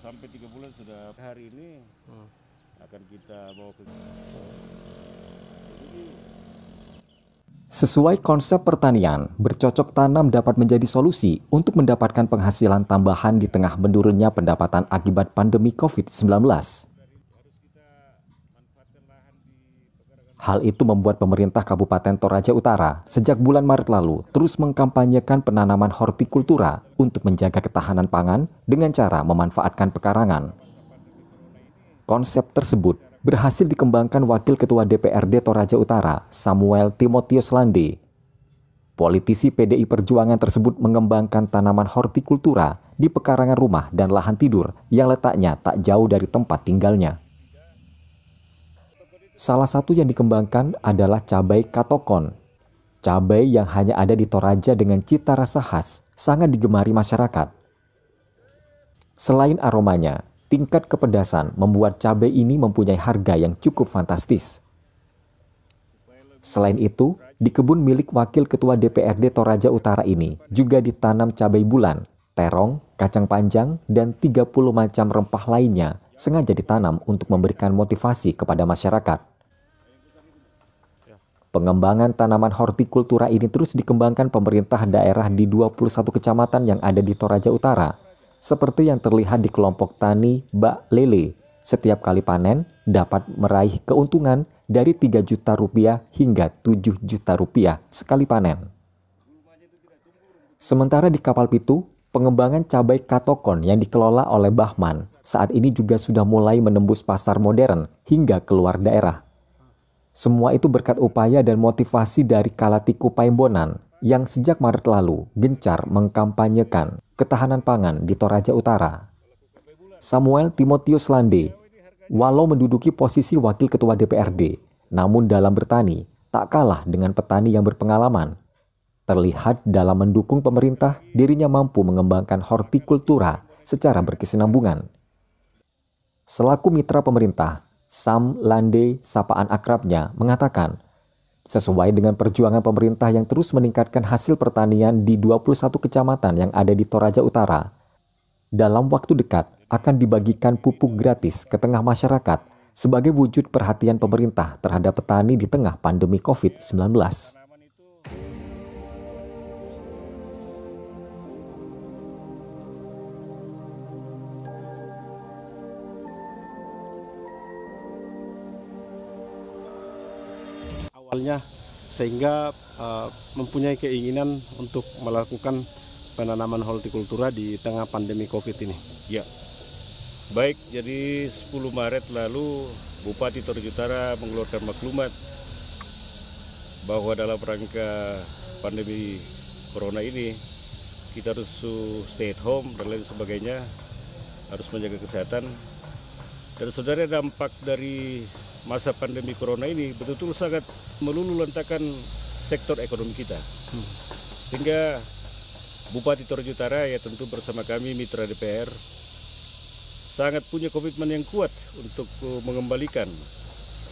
sampai tiga bulan sudah hari ini hmm. akan kita bawa ke Sesuai konsep pertanian, bercocok tanam dapat menjadi solusi untuk mendapatkan penghasilan tambahan di tengah menurunnya pendapatan akibat pandemi COVID-19. Hal itu membuat pemerintah Kabupaten Toraja Utara sejak bulan Maret lalu terus mengkampanyekan penanaman hortikultura untuk menjaga ketahanan pangan dengan cara memanfaatkan pekarangan. Konsep tersebut berhasil dikembangkan Wakil Ketua DPRD Toraja Utara, Samuel Timotius Landi. Politisi PDI Perjuangan tersebut mengembangkan tanaman hortikultura di pekarangan rumah dan lahan tidur yang letaknya tak jauh dari tempat tinggalnya. Salah satu yang dikembangkan adalah cabai katokon. Cabai yang hanya ada di Toraja dengan cita rasa khas sangat digemari masyarakat. Selain aromanya, tingkat kepedasan membuat cabai ini mempunyai harga yang cukup fantastis. Selain itu, di kebun milik Wakil Ketua DPRD Toraja Utara ini juga ditanam cabai bulan, terong, kacang panjang, dan 30 macam rempah lainnya sengaja ditanam untuk memberikan motivasi kepada masyarakat. Pengembangan tanaman hortikultura ini terus dikembangkan pemerintah daerah di 21 kecamatan yang ada di Toraja Utara, seperti yang terlihat di kelompok tani Bak Lele. Setiap kali panen dapat meraih keuntungan dari 3 juta rupiah hingga 7 juta rupiah sekali panen. Sementara di Kapal Pitu, pengembangan cabai katokon yang dikelola oleh Bahman saat ini juga sudah mulai menembus pasar modern hingga keluar daerah. Semua itu berkat upaya dan motivasi dari Kalatiku Paimbonan yang sejak Maret lalu gencar mengkampanyekan ketahanan pangan di Toraja Utara. Samuel Timotius Lande, walau menduduki posisi wakil ketua DPRD, namun dalam bertani tak kalah dengan petani yang berpengalaman. Terlihat dalam mendukung pemerintah, dirinya mampu mengembangkan hortikultura secara berkesinambungan. Selaku mitra pemerintah, Sam Lande, sapaan akrabnya, mengatakan, sesuai dengan perjuangan pemerintah yang terus meningkatkan hasil pertanian di 21 kecamatan yang ada di Toraja Utara, dalam waktu dekat akan dibagikan pupuk gratis ke tengah masyarakat sebagai wujud perhatian pemerintah terhadap petani di tengah pandemi COVID-19. awalnya sehingga uh, mempunyai keinginan untuk melakukan penanaman hortikultura di tengah pandemi Covid ini. Ya. Baik, jadi 10 Maret lalu Bupati Toraja Utara mengeluarkan maklumat bahwa dalam rangka pandemi corona ini kita harus stay at home dan lain sebagainya, harus menjaga kesehatan. Dan saudara dampak dari masa pandemi corona ini betul-betul sangat melulu lantakan sektor ekonomi kita. Hmm. Sehingga Bupati Toraja Utara ya tentu bersama kami mitra DPR sangat punya komitmen yang kuat untuk eh, mengembalikan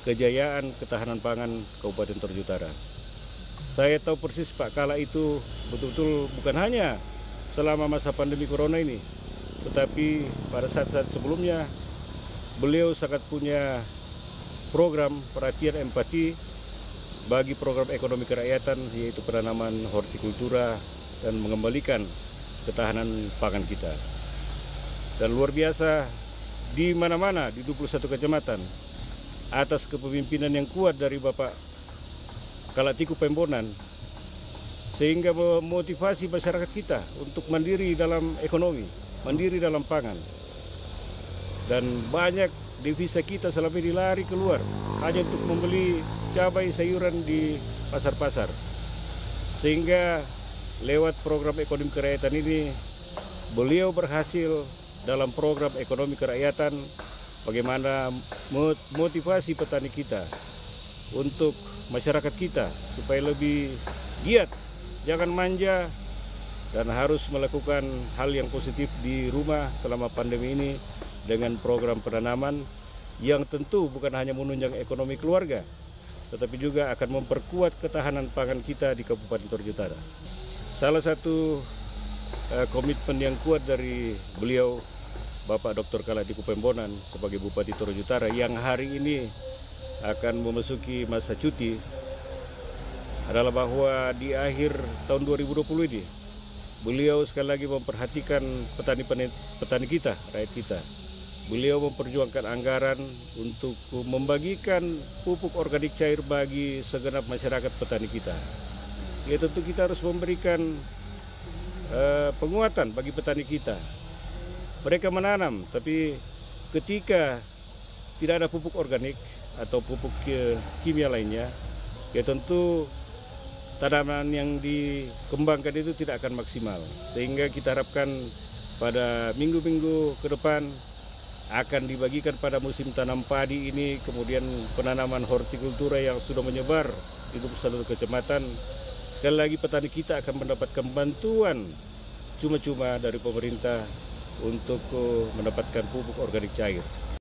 kejayaan ketahanan pangan Kabupaten Toraja Utara. Saya tahu persis Pak Kala itu betul-betul bukan hanya selama masa pandemi corona ini, tetapi pada saat-saat sebelumnya beliau sangat punya program perhatian empati bagi program ekonomi kerakyatan yaitu penanaman hortikultura dan mengembalikan ketahanan pangan kita. Dan luar biasa di mana-mana di 21 kecamatan atas kepemimpinan yang kuat dari Bapak Kalatiku Pembonan sehingga memotivasi masyarakat kita untuk mandiri dalam ekonomi, mandiri dalam pangan. Dan banyak devisa kita selama ini lari keluar hanya untuk membeli cabai sayuran di pasar-pasar. Sehingga lewat program ekonomi kerakyatan ini beliau berhasil dalam program ekonomi kerakyatan bagaimana motivasi petani kita untuk masyarakat kita supaya lebih giat, jangan manja dan harus melakukan hal yang positif di rumah selama pandemi ini dengan program penanaman yang tentu bukan hanya menunjang ekonomi keluarga, tetapi juga akan memperkuat ketahanan pangan kita di Kabupaten Toraja Salah satu eh, komitmen yang kuat dari beliau, Bapak Dr. Kaladi Kupembonan sebagai Bupati Toraja yang hari ini akan memasuki masa cuti adalah bahwa di akhir tahun 2020 ini beliau sekali lagi memperhatikan petani-petani kita, rakyat kita. Beliau memperjuangkan anggaran untuk membagikan pupuk organik cair bagi segenap masyarakat petani kita. Ya tentu kita harus memberikan uh, penguatan bagi petani kita. Mereka menanam, tapi ketika tidak ada pupuk organik atau pupuk eh, kimia lainnya, ya tentu tanaman yang dikembangkan itu tidak akan maksimal. Sehingga kita harapkan pada minggu-minggu ke depan akan dibagikan pada musim tanam padi ini kemudian penanaman hortikultura yang sudah menyebar di seluruh kecamatan sekali lagi petani kita akan mendapatkan bantuan cuma-cuma dari pemerintah untuk eh, mendapatkan pupuk organik cair.